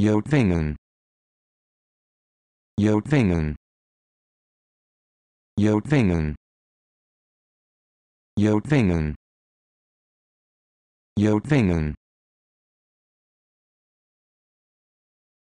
Göttingen Göttingen Göttingen Göttingen Göttingen